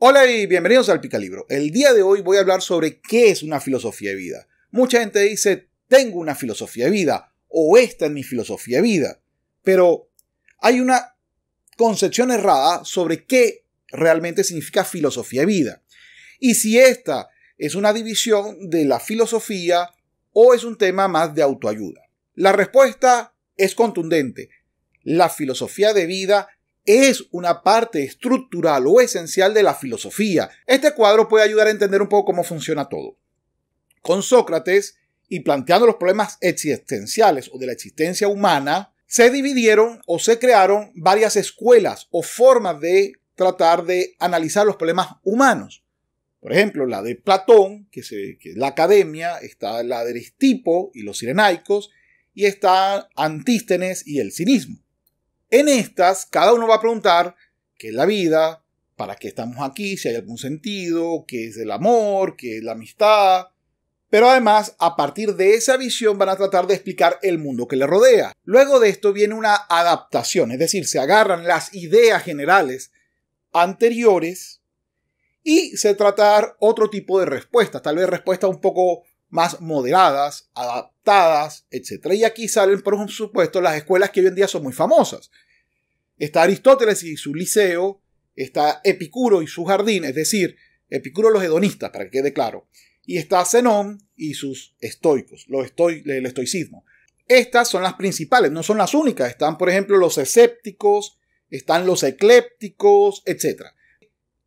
Hola y bienvenidos al Picalibro. El día de hoy voy a hablar sobre qué es una filosofía de vida. Mucha gente dice, tengo una filosofía de vida o esta es mi filosofía de vida. Pero hay una concepción errada sobre qué realmente significa filosofía de vida. Y si esta es una división de la filosofía o es un tema más de autoayuda. La respuesta es contundente. La filosofía de vida es una parte estructural o esencial de la filosofía. Este cuadro puede ayudar a entender un poco cómo funciona todo. Con Sócrates y planteando los problemas existenciales o de la existencia humana, se dividieron o se crearon varias escuelas o formas de tratar de analizar los problemas humanos. Por ejemplo, la de Platón, que, se, es la academia, está la de Aristipo y los sirenaicos, y está Antístenes y el cinismo. En estas, cada uno va a preguntar qué es la vida, para qué estamos aquí, si hay algún sentido, qué es el amor, qué es la amistad. Pero además, a partir de esa visión van a tratar de explicar el mundo que le rodea. Luego de esto viene una adaptación, es decir, se agarran las ideas generales anteriores y se tratar otro tipo de respuestas, tal vez respuestas un poco más moderadas, adaptadas, etc. Y aquí salen, por supuesto, las escuelas que hoy en día son muy famosas. Está Aristóteles y su liceo, está Epicuro y su jardín, es decir, Epicuro los hedonistas, para que quede claro. Y está Zenón y sus estoicos, el estoicismo. Estas son las principales, no son las únicas. Están, por ejemplo, los escépticos, están los eclépticos, etc.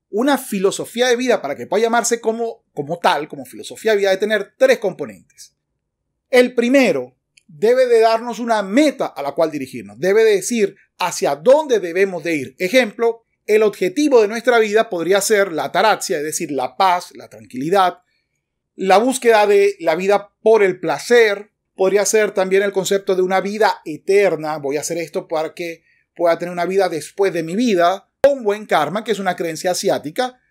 Una filosofía de vida, para que pueda llamarse como, como tal, como filosofía de vida, debe tener tres componentes. El primero debe de darnos una meta a la cual dirigirnos, debe de decir hacia dónde debemos de ir. Ejemplo, el objetivo de nuestra vida podría ser la ataraxia, es decir, la paz, la tranquilidad, la búsqueda de la vida por el placer, podría ser también el concepto de una vida eterna, voy a hacer esto para que pueda tener una vida después de mi vida, un buen karma, que es una creencia asiática,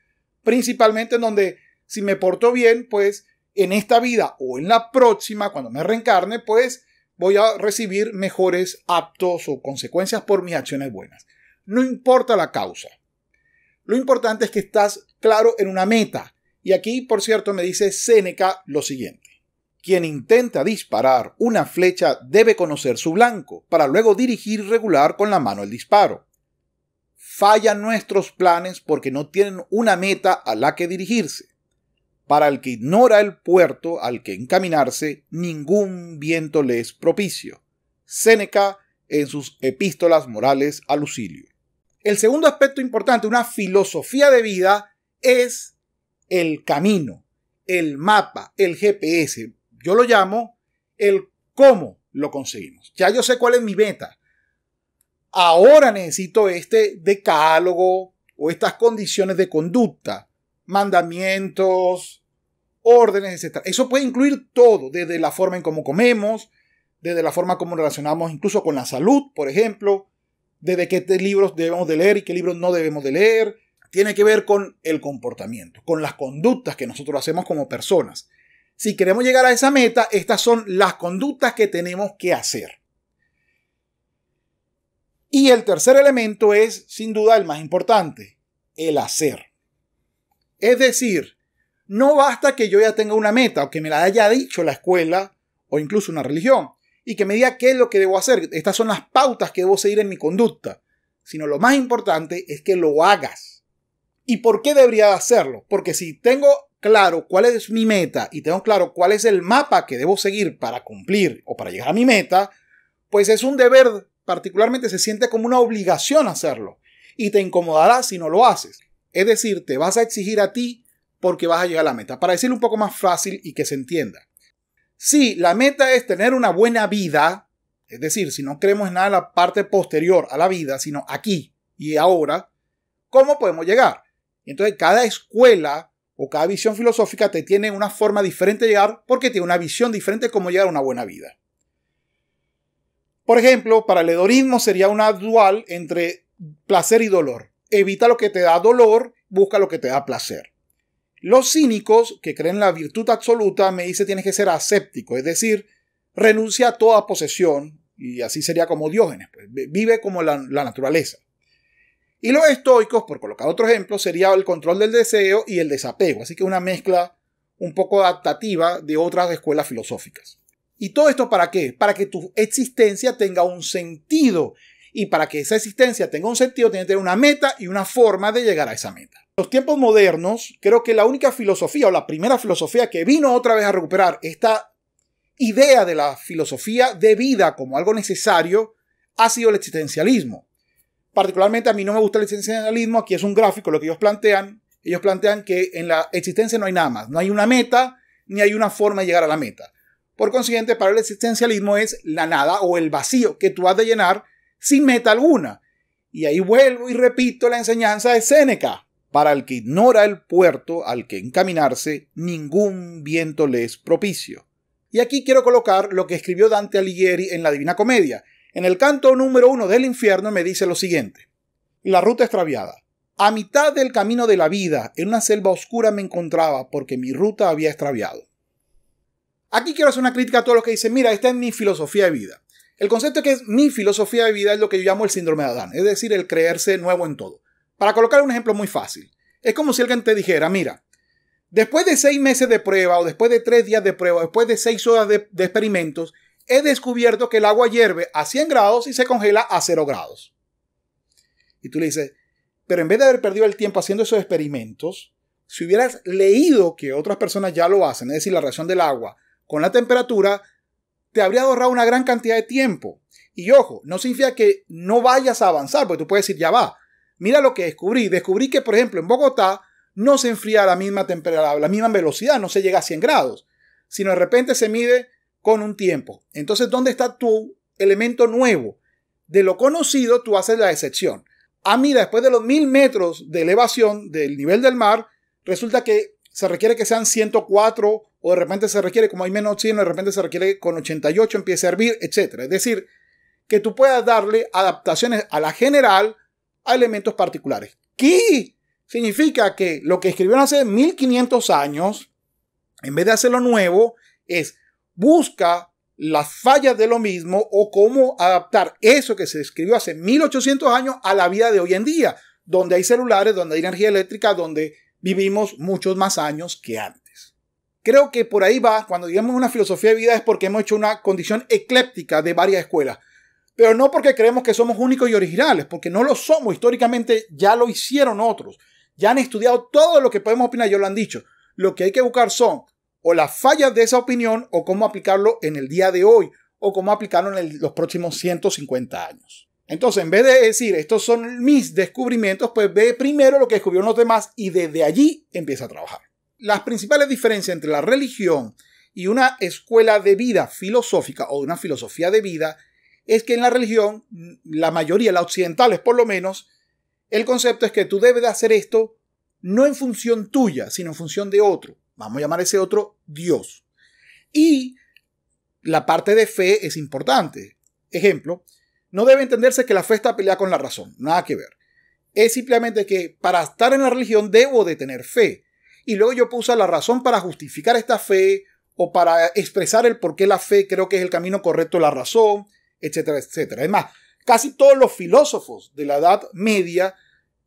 principalmente en donde si me porto bien, pues en esta vida o en la próxima, cuando me reencarne, pues voy a recibir mejores aptos o consecuencias por mis acciones buenas. No importa la causa. Lo importante es que estás claro en una meta. Y aquí, por cierto, me dice Séneca lo siguiente. Quien intenta disparar una flecha debe conocer su blanco para luego dirigir regular con la mano el disparo. Fallan nuestros planes porque no tienen una meta a la que dirigirse. Para el que ignora el puerto al que encaminarse, ningún viento le es propicio. Séneca en sus epístolas morales a Lucilio. El segundo aspecto importante, una filosofía de vida, es el camino, el mapa, el GPS. Yo lo llamo el cómo lo conseguimos. Ya yo sé cuál es mi meta. Ahora necesito este decálogo o estas condiciones de conducta mandamientos, órdenes, etc. Eso puede incluir todo, desde la forma en cómo comemos, desde la forma como relacionamos incluso con la salud, por ejemplo, desde qué libros debemos de leer y qué libros no debemos de leer. Tiene que ver con el comportamiento, con las conductas que nosotros hacemos como personas. Si queremos llegar a esa meta, estas son las conductas que tenemos que hacer. Y el tercer elemento es, sin duda, el más importante, el hacer. Es decir, no basta que yo ya tenga una meta o que me la haya dicho la escuela o incluso una religión y que me diga qué es lo que debo hacer. Estas son las pautas que debo seguir en mi conducta. Sino lo más importante es que lo hagas. ¿Y por qué debería hacerlo? Porque si tengo claro cuál es mi meta y tengo claro cuál es el mapa que debo seguir para cumplir o para llegar a mi meta, pues es un deber, particularmente se siente como una obligación hacerlo. Y te incomodará si no lo haces. Es decir, te vas a exigir a ti porque vas a llegar a la meta. Para decirlo un poco más fácil y que se entienda. Si la meta es tener una buena vida, es decir, si no creemos en nada en la parte posterior a la vida, sino aquí y ahora, ¿cómo podemos llegar? Entonces, cada escuela o cada visión filosófica te tiene una forma diferente de llegar porque tiene una visión diferente de cómo llegar a una buena vida. Por ejemplo, para el hedonismo sería una dual entre placer y dolor evita lo que te da dolor, busca lo que te da placer. Los cínicos, que creen la virtud absoluta, me dice tienes que ser aséptico, es decir, renuncia a toda posesión, y así sería como Diógenes, pues, vive como la, la naturaleza. Y los estoicos, por colocar otro ejemplo, sería el control del deseo y el desapego, así que una mezcla un poco adaptativa de otras escuelas filosóficas. ¿Y todo esto para qué? Para que tu existencia tenga un sentido y para que esa existencia tenga un sentido, tiene que tener una meta y una forma de llegar a esa meta. En los tiempos modernos, creo que la única filosofía o la primera filosofía que vino otra vez a recuperar esta idea de la filosofía de vida como algo necesario ha sido el existencialismo. Particularmente a mí no me gusta el existencialismo, aquí es un gráfico lo que ellos plantean. Ellos plantean que en la existencia no hay nada más, no hay una meta ni hay una forma de llegar a la meta. Por consiguiente, para el existencialismo es la nada o el vacío que tú has de llenar sin meta alguna. Y ahí vuelvo y repito la enseñanza de Séneca. Para el que ignora el puerto al que encaminarse, ningún viento le es propicio. Y aquí quiero colocar lo que escribió Dante Alighieri en la Divina Comedia. En el canto número uno del infierno me dice lo siguiente. La ruta extraviada. A mitad del camino de la vida, en una selva oscura me encontraba porque mi ruta había extraviado. Aquí quiero hacer una crítica a todos los que dicen, mira, esta es mi filosofía de vida. El concepto que es mi filosofía de vida es lo que yo llamo el síndrome de Adán, es decir, el creerse nuevo en todo. Para colocar un ejemplo muy fácil, es como si alguien te dijera, mira, después de seis meses de prueba o después de tres días de prueba, después de seis horas de, experimentos, he descubierto que el agua hierve a 100 grados y se congela a 0 grados. Y tú le dices, pero en vez de haber perdido el tiempo haciendo esos experimentos, si hubieras leído que otras personas ya lo hacen, es decir, la reacción del agua con la temperatura, te habría ahorrado una gran cantidad de tiempo. Y ojo, no significa que no vayas a avanzar, porque tú puedes decir, ya va. Mira lo que descubrí. Descubrí que, por ejemplo, en Bogotá no se enfría a la misma temperatura, la misma velocidad, no se llega a 100 grados, sino de repente se mide con un tiempo. Entonces, ¿dónde está tu elemento nuevo? De lo conocido, tú haces la excepción. Ah, mira, después de los mil metros de elevación del nivel del mar, resulta que se requiere que sean 104 o de repente se requiere, como hay menos oxígeno, de repente se requiere que con 88 empiece a hervir, etc. Es decir, que tú puedas darle adaptaciones a la general a elementos particulares. ¿Qué? Significa que lo que escribieron hace 1500 años, en vez de hacerlo nuevo, es busca las fallas de lo mismo o cómo adaptar eso que se escribió hace 1800 años a la vida de hoy en día, donde hay celulares, donde hay energía eléctrica, donde vivimos muchos más años que antes. Creo que por ahí va, cuando digamos una filosofía de vida es porque hemos hecho una condición ecléptica de varias escuelas, pero no porque creemos que somos únicos y originales, porque no lo somos, históricamente ya lo hicieron otros, ya han estudiado todo lo que podemos opinar, yo lo han dicho, lo que hay que buscar son o las fallas de esa opinión o cómo aplicarlo en el día de hoy o cómo aplicarlo en los próximos 150 años. Entonces, en vez de decir, estos son mis descubrimientos, pues ve primero lo que descubrieron los demás y desde allí empieza a trabajar. Las principales diferencias entre la religión y una escuela de vida filosófica o una filosofía de vida es que en la religión, la mayoría, la occidentales por lo menos, el concepto es que tú debes de hacer esto no en función tuya, sino en función de otro. Vamos a llamar a ese otro Dios. Y la parte de fe es importante. Ejemplo, no debe entenderse que la fe está peleada con la razón, nada que ver. Es simplemente que para estar en la religión debo de tener fe. Y luego yo puse la razón para justificar esta fe o para expresar el por qué la fe creo que es el camino correcto, la razón, etcétera, etcétera. Es más, casi todos los filósofos de la Edad Media,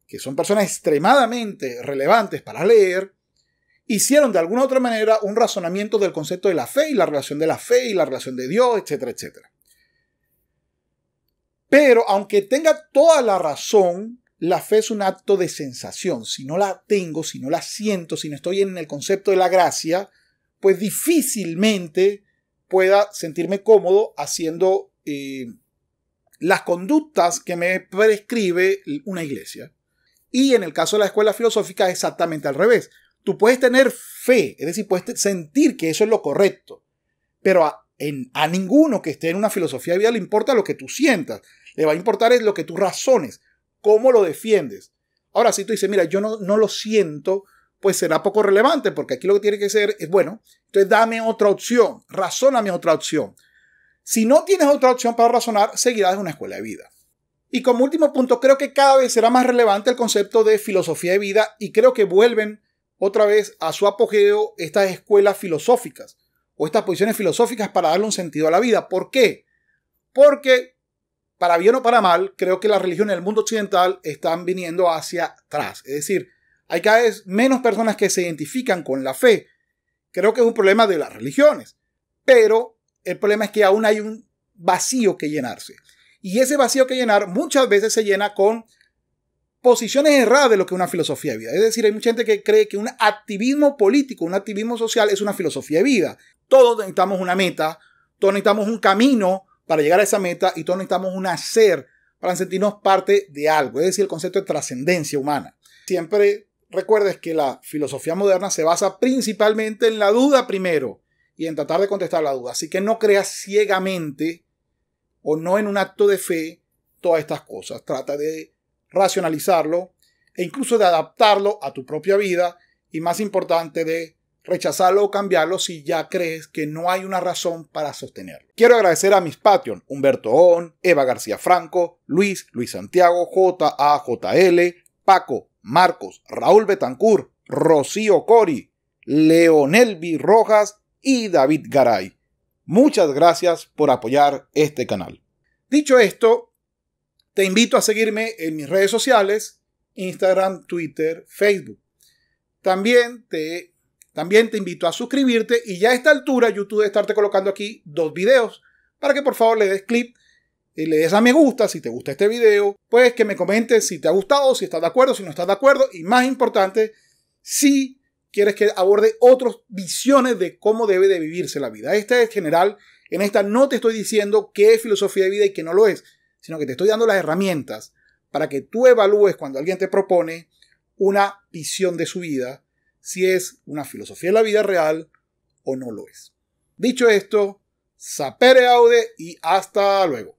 que son personas extremadamente relevantes para leer, hicieron de alguna u otra manera un razonamiento del concepto de la fe y la relación de la fe y la relación de Dios, etcétera, etcétera. Pero aunque tenga toda la razón, la fe es un acto de sensación. Si no la tengo, si no la siento, si no estoy en el concepto de la gracia, pues difícilmente pueda sentirme cómodo haciendo eh, las conductas que me prescribe una iglesia. Y en el caso de la escuela filosófica es exactamente al revés. Tú puedes tener fe, es decir, puedes sentir que eso es lo correcto, pero a ninguno que esté en una filosofía de vida le importa lo que tú sientas. Le va a importar es lo que tú razones, cómo lo defiendes. Ahora, si tú dices, mira, yo no, no lo siento, pues será poco relevante, porque aquí lo que tiene que ser es, bueno, entonces dame otra opción, razóname otra opción. Si no tienes otra opción para razonar, seguirás en una escuela de vida. Y como último punto, creo que cada vez será más relevante el concepto de filosofía de vida y creo que vuelven otra vez a su apogeo estas escuelas filosóficas o estas posiciones filosóficas para darle un sentido a la vida. ¿Por qué? Porque para bien o para mal, creo que las religiones del mundo occidental están viniendo hacia atrás. Es decir, hay cada vez menos personas que se identifican con la fe. Creo que es un problema de las religiones. Pero el problema es que aún hay un vacío que llenarse. Y ese vacío que llenar muchas veces se llena con posiciones erradas de lo que es una filosofía de vida. Es decir, hay mucha gente que cree que un activismo político, un activismo social es una filosofía de vida. Todos necesitamos una meta, todos necesitamos un camino para llegar a esa meta y todos necesitamos un hacer para sentirnos parte de algo, es decir, el concepto de trascendencia humana. Siempre recuerdes que la filosofía moderna se basa principalmente en la duda primero y en tratar de contestar la duda. Así que no creas ciegamente o no en un acto de fe todas estas cosas. Trata de racionalizarlo e incluso de adaptarlo a tu propia vida y más importante de rechazarlo o cambiarlo si ya crees que no hay una razón para sostenerlo. Quiero agradecer a mis Patreon, Humberto On, Eva García Franco, Luis, Luis Santiago, JAJL, Paco, Marcos, Raúl Betancourt, Rocío Cori, Leonelvi Rojas y David Garay. Muchas gracias por apoyar este canal. Dicho esto, te invito a seguirme en mis redes sociales, Instagram, Twitter, Facebook. También te también te invito a suscribirte y ya a esta altura YouTube debe estarte colocando aquí dos videos para que por favor le des clip y le des a me gusta si te gusta este video, pues que me comentes si te ha gustado, si estás de acuerdo, si no estás de acuerdo y más importante, si quieres que aborde otras visiones de cómo debe de vivirse la vida. Esta es general, en esta no te estoy diciendo qué es filosofía de vida y qué no lo es, sino que te estoy dando las herramientas para que tú evalúes cuando alguien te propone una visión de su vida si es una filosofía de la vida real o no lo es. Dicho esto, sapere aude y hasta luego.